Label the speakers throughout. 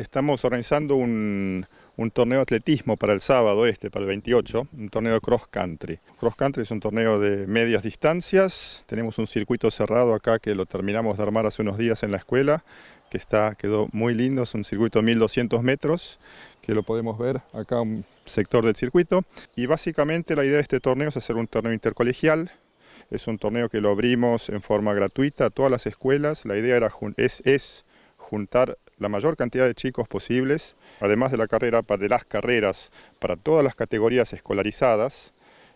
Speaker 1: Estamos organizando un, torneo de atletismo para el sábado este, para el 28, un torneo de cross country. Cross country es un torneo de medias distancias, tenemos un circuito cerrado acá que lo terminamos de armar hace unos días en la escuela, que está, quedó muy lindo, es un circuito de 1200 metros, que lo podemos ver acá un sector del circuito. Y básicamente la idea de este torneo es hacer un torneo intercolegial, es un torneo que lo abrimos en forma gratuita a todas las escuelas, la idea era, es, es juntar la mayor cantidad de chicos posibles, además de, la carrera, de las carreras para todas las categorías escolarizadas,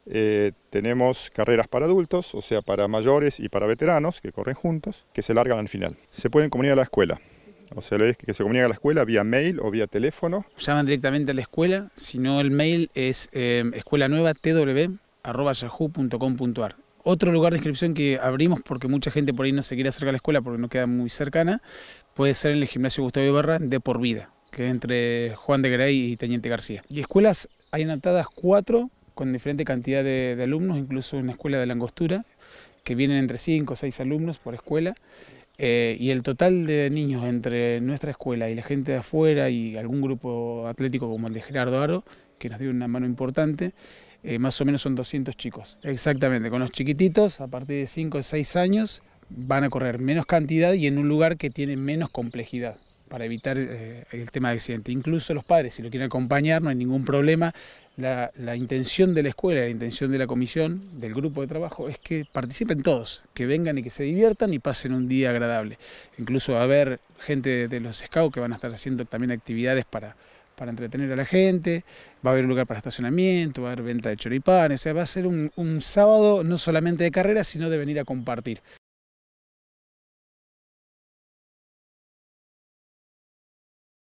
Speaker 1: eh, tenemos carreras para adultos, o sea, para mayores y para veteranos, que corren juntos, que se largan al final. Se pueden comunicar a la escuela. O sea, que se comunica a la escuela vía mail o vía teléfono.
Speaker 2: Llaman directamente a la escuela, si no el mail es eh, escuela nueva otro lugar de inscripción que abrimos, porque mucha gente por ahí no se quiere acercar a la escuela porque no queda muy cercana, puede ser en el gimnasio Gustavo Ibarra de por vida, que es entre Juan de Grey y Teniente García. Y escuelas, hay anotadas cuatro con diferente cantidad de, alumnos, incluso una escuela de langostura, que vienen entre cinco o seis alumnos por escuela. Eh, y el total de niños entre nuestra escuela y la gente de afuera y algún grupo atlético como el de Gerardo Aro que nos dio una mano importante, eh, más o menos son 200 chicos. Exactamente, con los chiquititos, a partir de 5 o 6 años, van a correr menos cantidad y en un lugar que tiene menos complejidad para evitar eh, el tema de accidente. Incluso los padres, si lo quieren acompañar, no hay ningún problema. La, intención de la escuela, la intención de la comisión, del grupo de trabajo, es que participen todos, que vengan y que se diviertan y pasen un día agradable. Incluso va a haber gente de, los scouts que van a estar haciendo también actividades para, para entretener a la gente, va a haber un lugar para estacionamiento, va a haber venta de choripanes, o sea, va a ser un, un sábado no solamente de carrera, sino de venir a compartir.